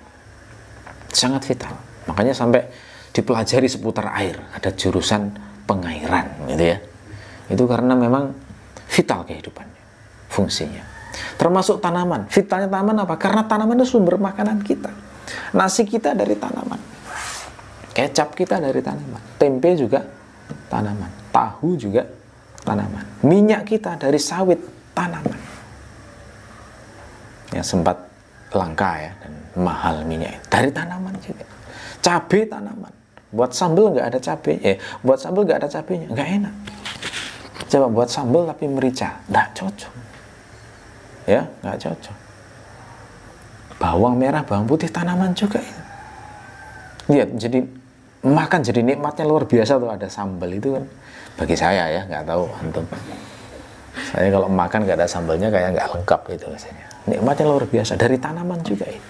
Sangat vital. Makanya sampai dipelajari seputar air, ada jurusan pengairan, gitu ya. Itu karena memang vital kehidupannya, fungsinya. Termasuk tanaman. Vitalnya tanaman apa? Karena tanaman itu sumber makanan kita. Nasi kita dari tanaman. Kecap kita dari tanaman. Tempe juga tanaman. Tahu juga tanaman. Minyak kita dari sawit tanaman. Ya sempat langka ya dan mahal minyak dari tanaman juga. Cabai tanaman. Buat sambal nggak ada cabai, Ya, buat sambal nggak ada cabainya, nggak enak. Coba buat sambal tapi merica, nggak cocok ya nggak cocok bawang merah bawang putih tanaman juga ya lihat jadi makan jadi nikmatnya luar biasa tuh ada sambal itu kan bagi saya ya nggak tahu antum saya kalau makan nggak ada sambalnya kayak nggak lengkap gitu rasanya nikmatnya luar biasa dari tanaman juga ini ya.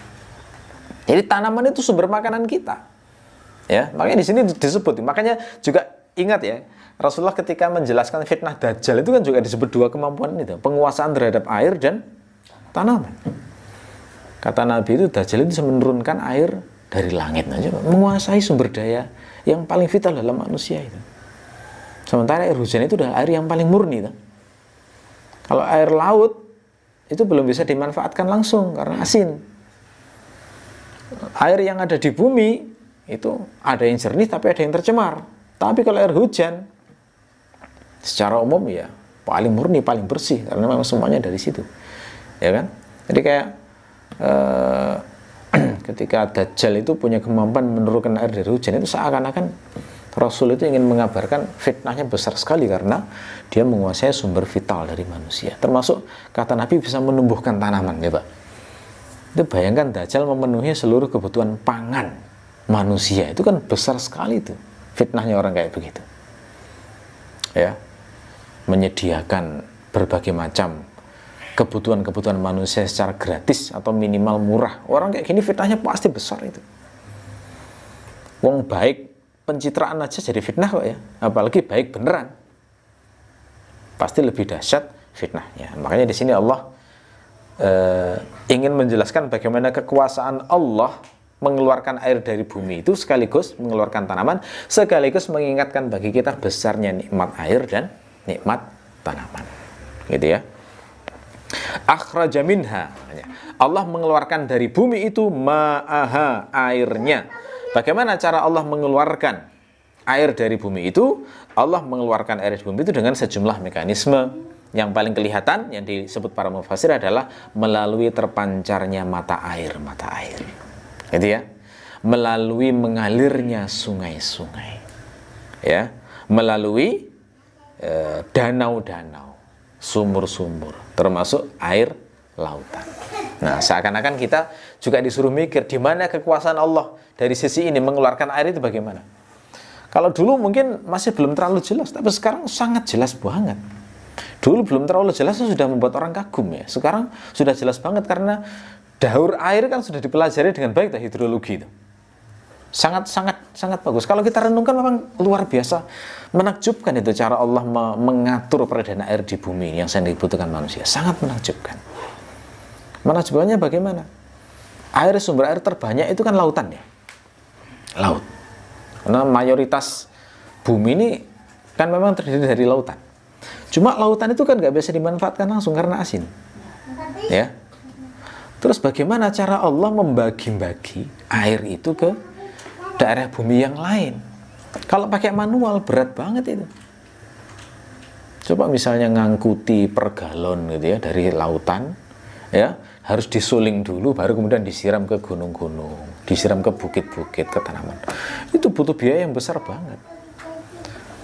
jadi tanaman itu sumber makanan kita ya makanya di sini disebut makanya juga ingat ya Rasulullah ketika menjelaskan fitnah dajjal itu kan juga disebut dua kemampuan itu, penguasaan terhadap air dan tanaman. Kata Nabi itu dajjal itu bisa menurunkan air dari langit aja, menguasai sumber daya yang paling vital dalam manusia itu. Sementara air hujan itu adalah air yang paling murni. Itu. Kalau air laut itu belum bisa dimanfaatkan langsung karena asin. Air yang ada di bumi itu ada yang jernih tapi ada yang tercemar. Tapi kalau air hujan secara umum ya paling murni paling bersih karena memang semuanya dari situ ya kan jadi kayak eh, ketika Dajjal itu punya kemampuan menurunkan air dari hujan itu seakan-akan Rasul itu ingin mengabarkan fitnahnya besar sekali karena dia menguasai sumber vital dari manusia termasuk kata Nabi bisa menumbuhkan tanaman ya Pak itu bayangkan Dajjal memenuhi seluruh kebutuhan pangan manusia itu kan besar sekali itu fitnahnya orang kayak begitu ya menyediakan berbagai macam kebutuhan-kebutuhan manusia secara gratis atau minimal murah. Orang kayak gini fitnahnya pasti besar itu. Wong baik pencitraan aja jadi fitnah kok ya. Apalagi baik beneran. Pasti lebih dahsyat fitnahnya. Makanya di sini Allah e, ingin menjelaskan bagaimana kekuasaan Allah mengeluarkan air dari bumi itu sekaligus mengeluarkan tanaman, sekaligus mengingatkan bagi kita besarnya nikmat air dan nikmat tanaman. Gitu ya. Akhraja minha. Allah mengeluarkan dari bumi itu ma'aha, airnya. Bagaimana cara Allah mengeluarkan air dari bumi itu? Allah mengeluarkan air dari bumi itu dengan sejumlah mekanisme. Yang paling kelihatan yang disebut para mufasir adalah melalui terpancarnya mata air, mata air. Gitu ya. Melalui mengalirnya sungai-sungai. Ya, melalui Eh, danau-danau, sumur-sumur, termasuk air lautan. Nah, seakan-akan kita juga disuruh mikir di mana kekuasaan Allah dari sisi ini mengeluarkan air itu bagaimana. Kalau dulu mungkin masih belum terlalu jelas, tapi sekarang sangat jelas banget. Dulu belum terlalu jelas sudah membuat orang kagum ya. Sekarang sudah jelas banget karena daur air kan sudah dipelajari dengan baik hidrologi itu sangat sangat sangat bagus. Kalau kita renungkan memang luar biasa menakjubkan itu cara Allah mengatur peredaran air di bumi yang sangat dibutuhkan manusia. Sangat menakjubkan. Menakjubkannya bagaimana? Air sumber air terbanyak itu kan lautan ya. Laut. Karena mayoritas bumi ini kan memang terdiri dari lautan. Cuma lautan itu kan nggak bisa dimanfaatkan langsung karena asin. Ya. Terus bagaimana cara Allah membagi-bagi air itu ke daerah bumi yang lain. Kalau pakai manual berat banget itu. Coba misalnya ngangkuti per galon gitu ya dari lautan ya harus disuling dulu baru kemudian disiram ke gunung-gunung, disiram ke bukit-bukit, ke tanaman. Itu butuh biaya yang besar banget.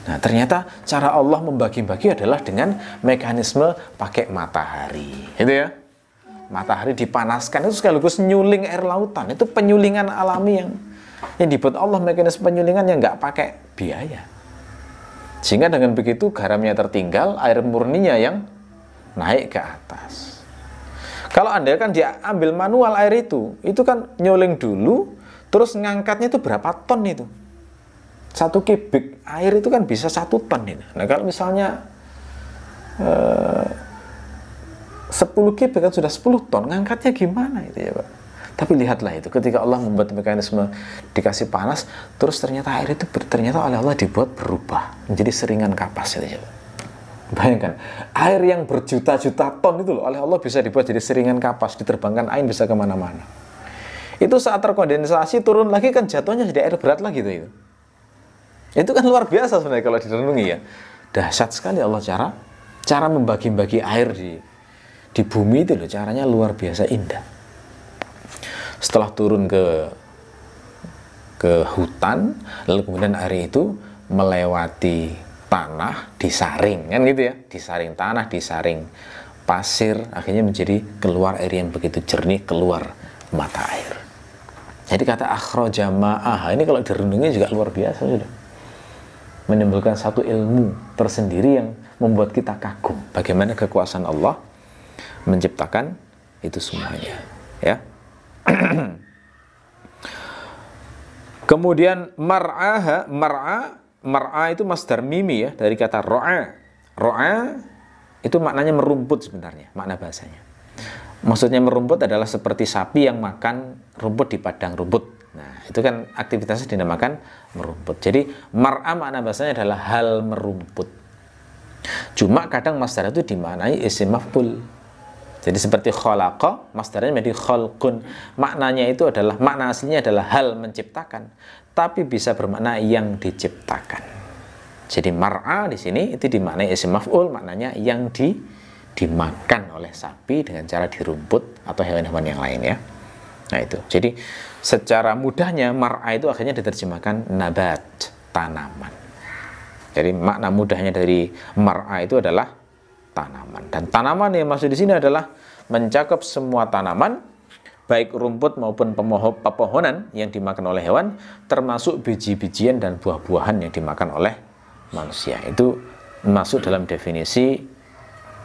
Nah, ternyata cara Allah membagi-bagi adalah dengan mekanisme pakai matahari. Gitu ya. Matahari dipanaskan itu sekaligus nyuling air lautan. Itu penyulingan alami yang yang dibuat Allah mekanisme penyulingan yang nggak pakai biaya. Sehingga dengan begitu garamnya tertinggal, air murninya yang naik ke atas. Kalau Anda kan dia ambil manual air itu, itu kan nyoling dulu, terus ngangkatnya itu berapa ton itu? Satu kubik air itu kan bisa satu ton. ini. Nah kalau misalnya eh, 10 kubik kan sudah 10 ton, ngangkatnya gimana itu ya Pak? Tapi lihatlah itu ketika Allah membuat mekanisme dikasih panas, terus ternyata air itu ternyata oleh Allah dibuat berubah menjadi seringan kapas itu. Bayangkan, air yang berjuta-juta ton itu loh oleh Allah bisa dibuat jadi seringan kapas, diterbangkan air bisa kemana-mana. Itu saat terkondensasi turun lagi kan jatuhnya jadi air berat lagi itu. Itu kan luar biasa sebenarnya kalau direnungi ya. Dahsyat sekali Allah cara cara membagi-bagi air di di bumi itu loh caranya luar biasa indah. Setelah turun ke ke hutan, lalu kemudian hari itu melewati tanah disaring kan gitu ya, disaring tanah, disaring pasir, akhirnya menjadi keluar air yang begitu jernih keluar mata air. Jadi kata akhro jamaah ini kalau direnungi juga luar biasa sudah. Menimbulkan satu ilmu tersendiri yang membuat kita kagum. Bagaimana kekuasaan Allah menciptakan itu semuanya. Ya, Kemudian mar'aha, mar'a, mar'a itu masdar mimi ya, dari kata ro'a. Ro'a itu maknanya merumput sebenarnya, makna bahasanya. Maksudnya merumput adalah seperti sapi yang makan rumput di padang rumput. Nah, itu kan aktivitasnya dinamakan merumput. Jadi mar'a makna bahasanya adalah hal merumput. Cuma kadang masdar itu dimaknai isim maf'ul. Jadi seperti kholako, masdarnya menjadi kholkun. Maknanya itu adalah, makna aslinya adalah hal menciptakan. Tapi bisa bermakna yang diciptakan. Jadi mar'a di sini itu dimaknai isim maf'ul, maknanya yang di, dimakan oleh sapi dengan cara di atau hewan-hewan yang lain ya. Nah itu, jadi secara mudahnya mar'a itu akhirnya diterjemahkan nabat, tanaman. Jadi makna mudahnya dari mar'a itu adalah tanaman. Dan tanaman yang masuk di sini adalah mencakup semua tanaman, baik rumput maupun pemohonan pepohonan yang dimakan oleh hewan, termasuk biji-bijian dan buah-buahan yang dimakan oleh manusia. Itu masuk dalam definisi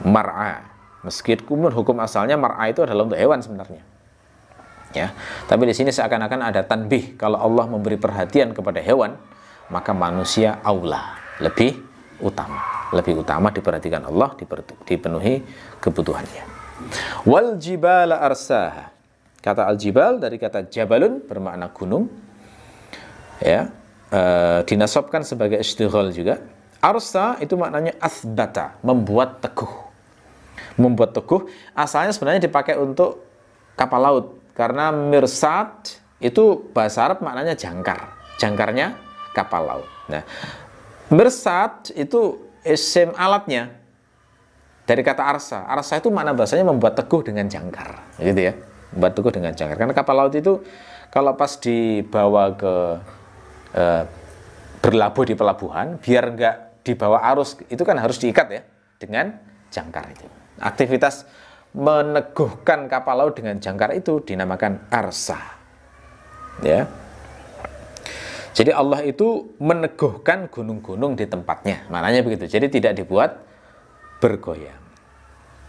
mar'a. Meskipun hukum asalnya mar'a itu adalah untuk hewan sebenarnya. Ya, tapi di sini seakan-akan ada tanbih kalau Allah memberi perhatian kepada hewan, maka manusia aula, lebih utama lebih utama diperhatikan Allah dipenuhi kebutuhannya wal jibala arsaha kata al jibal dari kata jabalun bermakna gunung ya e, dinasabkan sebagai istighol juga arsa itu maknanya asbata membuat teguh membuat teguh asalnya sebenarnya dipakai untuk kapal laut karena mirsat itu bahasa Arab maknanya jangkar jangkarnya kapal laut nah Mersat itu isim alatnya dari kata arsa. Arsa itu mana bahasanya membuat teguh dengan jangkar, gitu ya. Membuat teguh dengan jangkar. Karena kapal laut itu kalau pas dibawa ke e, berlabuh di pelabuhan, biar nggak dibawa arus itu kan harus diikat ya dengan jangkar itu. Aktivitas meneguhkan kapal laut dengan jangkar itu dinamakan arsa. Ya. Jadi Allah itu meneguhkan gunung-gunung di tempatnya. Maknanya begitu. Jadi tidak dibuat bergoyang.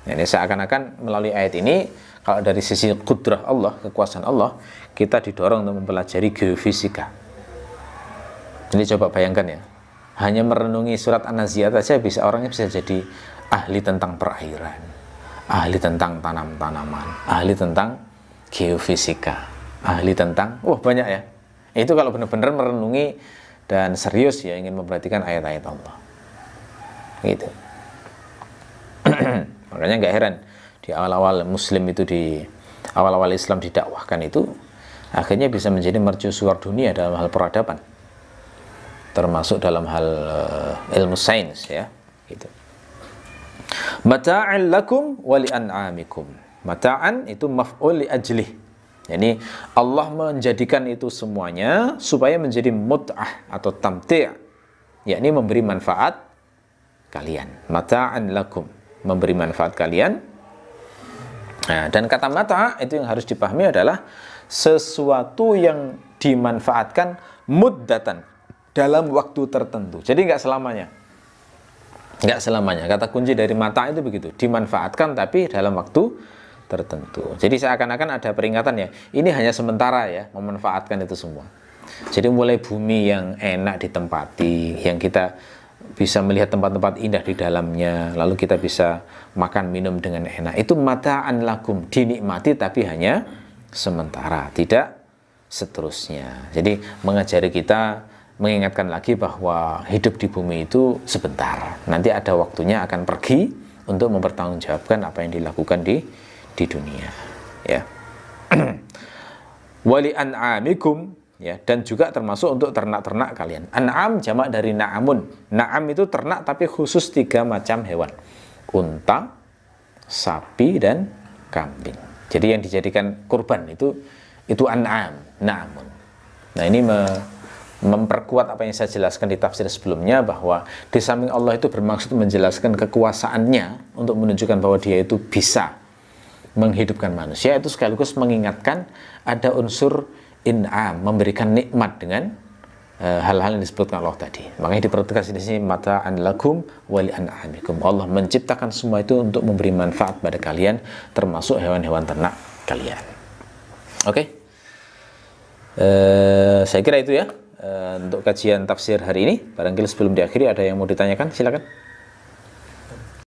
Nah, ini seakan-akan melalui ayat ini, kalau dari sisi kudrah Allah, kekuasaan Allah, kita didorong untuk mempelajari geofisika. Ini coba bayangkan ya, hanya merenungi surat An-Naziat saja bisa orangnya bisa jadi ahli tentang perairan, ahli tentang tanam-tanaman, ahli tentang geofisika, ahli tentang, wah banyak ya, itu kalau benar-benar merenungi dan serius ya ingin memperhatikan ayat-ayat Allah. Gitu. Makanya nggak heran di awal-awal Muslim itu di awal-awal Islam didakwahkan itu akhirnya bisa menjadi mercusuar dunia dalam hal peradaban termasuk dalam hal uh, ilmu sains ya gitu mata'an lakum wali an'amikum mata'an itu maf'ul li jadi Allah menjadikan itu semuanya supaya menjadi mut'ah atau tamti' yakni memberi manfaat kalian. Mata'an lakum, memberi manfaat kalian. Nah, dan kata mata itu yang harus dipahami adalah sesuatu yang dimanfaatkan muddatan dalam waktu tertentu. Jadi nggak selamanya. Nggak selamanya. Kata kunci dari mata itu begitu. Dimanfaatkan tapi dalam waktu tertentu. Jadi seakan-akan ada peringatan ya, ini hanya sementara ya, memanfaatkan itu semua. Jadi mulai bumi yang enak ditempati, yang kita bisa melihat tempat-tempat indah di dalamnya, lalu kita bisa makan minum dengan enak. Itu mataan lakum dinikmati tapi hanya sementara, tidak seterusnya. Jadi mengajari kita mengingatkan lagi bahwa hidup di bumi itu sebentar. Nanti ada waktunya akan pergi untuk mempertanggungjawabkan apa yang dilakukan di di dunia ya wali an'amikum ya dan juga termasuk untuk ternak-ternak kalian an'am jamak dari na'amun na'am itu ternak tapi khusus tiga macam hewan unta sapi dan kambing jadi yang dijadikan kurban itu itu an'am na'amun nah ini me memperkuat apa yang saya jelaskan di tafsir sebelumnya bahwa di samping Allah itu bermaksud menjelaskan kekuasaannya untuk menunjukkan bahwa dia itu bisa menghidupkan manusia itu sekaligus mengingatkan ada unsur in'am memberikan nikmat dengan eh, hal-hal uh, yang disebutkan Allah tadi. Makanya diperhatikan di sini mata lakum wali an'amikum. Allah menciptakan semua itu untuk memberi manfaat pada kalian termasuk hewan-hewan ternak kalian. Oke. Okay? Uh, eh, saya kira itu ya uh, untuk kajian tafsir hari ini. Barangkali sebelum diakhiri ada yang mau ditanyakan, silakan.